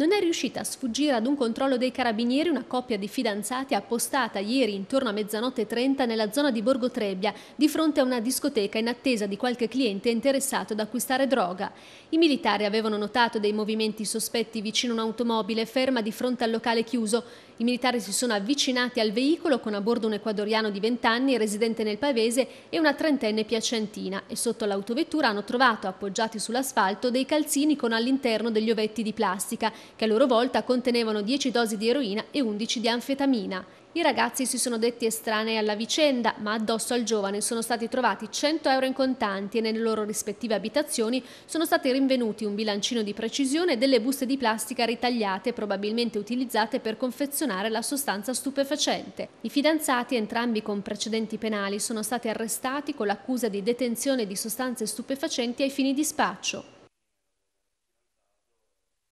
non è riuscita a sfuggire ad un controllo dei carabinieri una coppia di fidanzati appostata ieri intorno a mezzanotte 30 nella zona di Borgo Trebbia, di fronte a una discoteca in attesa di qualche cliente interessato ad acquistare droga. I militari avevano notato dei movimenti sospetti vicino a un'automobile ferma di fronte al locale chiuso i militari si sono avvicinati al veicolo con a bordo un ecuadoriano di 20 anni residente nel Pavese e una trentenne piacentina e sotto l'autovettura hanno trovato appoggiati sull'asfalto dei calzini con all'interno degli ovetti di plastica che a loro volta contenevano 10 dosi di eroina e 11 di anfetamina. I ragazzi si sono detti estranei alla vicenda, ma addosso al giovane sono stati trovati 100 euro in contanti e nelle loro rispettive abitazioni sono stati rinvenuti un bilancino di precisione e delle buste di plastica ritagliate, probabilmente utilizzate per confezionare la sostanza stupefacente. I fidanzati, entrambi con precedenti penali, sono stati arrestati con l'accusa di detenzione di sostanze stupefacenti ai fini di spaccio.